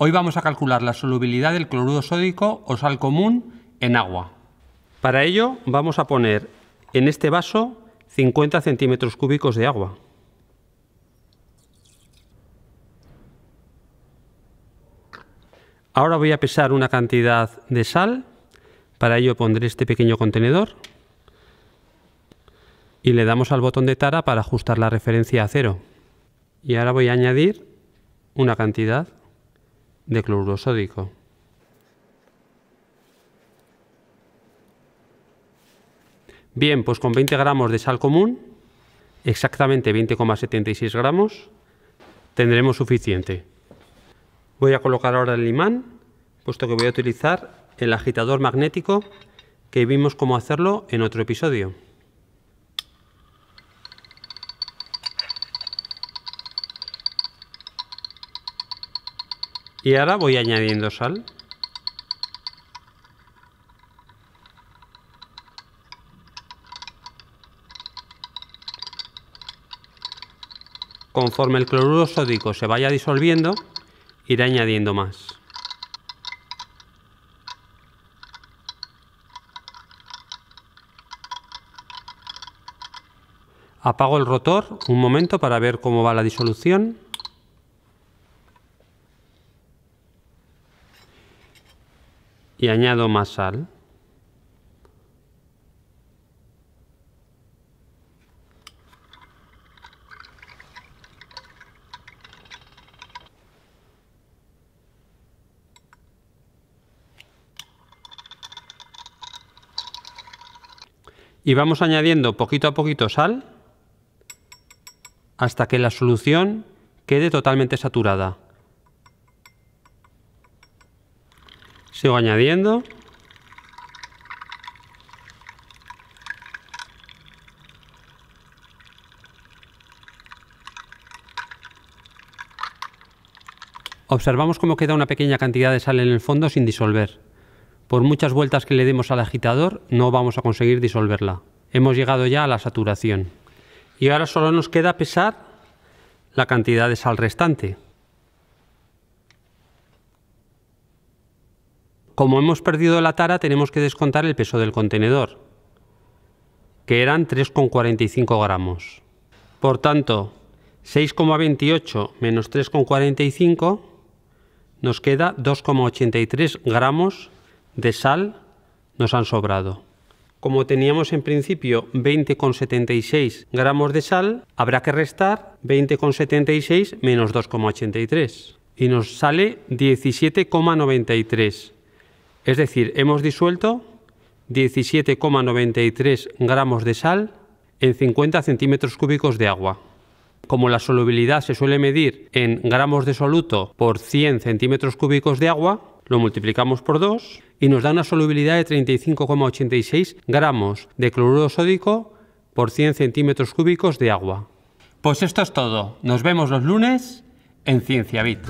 Hoy vamos a calcular la solubilidad del cloruro sódico o sal común en agua. Para ello vamos a poner en este vaso 50 centímetros cúbicos de agua. Ahora voy a pesar una cantidad de sal. Para ello pondré este pequeño contenedor y le damos al botón de tara para ajustar la referencia a cero. Y ahora voy a añadir una cantidad de cloruro sódico. Bien, pues con 20 gramos de sal común, exactamente 20,76 gramos, tendremos suficiente. Voy a colocar ahora el imán, puesto que voy a utilizar el agitador magnético que vimos cómo hacerlo en otro episodio. Y ahora voy añadiendo sal. Conforme el cloruro sódico se vaya disolviendo, iré añadiendo más. Apago el rotor un momento para ver cómo va la disolución. y añado más sal. Y vamos añadiendo poquito a poquito sal hasta que la solución quede totalmente saturada. Sigo añadiendo. Observamos cómo queda una pequeña cantidad de sal en el fondo sin disolver. Por muchas vueltas que le demos al agitador, no vamos a conseguir disolverla. Hemos llegado ya a la saturación. Y ahora solo nos queda pesar la cantidad de sal restante. Como hemos perdido la tara, tenemos que descontar el peso del contenedor, que eran 3,45 gramos. Por tanto, 6,28 menos 3,45 nos queda 2,83 gramos de sal nos han sobrado. Como teníamos en principio 20,76 gramos de sal, habrá que restar 20,76 menos 2,83 y nos sale 17,93 es decir, hemos disuelto 17,93 gramos de sal en 50 centímetros cúbicos de agua. Como la solubilidad se suele medir en gramos de soluto por 100 centímetros cúbicos de agua, lo multiplicamos por 2 y nos da una solubilidad de 35,86 gramos de cloruro sódico por 100 centímetros cúbicos de agua. Pues esto es todo. Nos vemos los lunes en Cienciabit.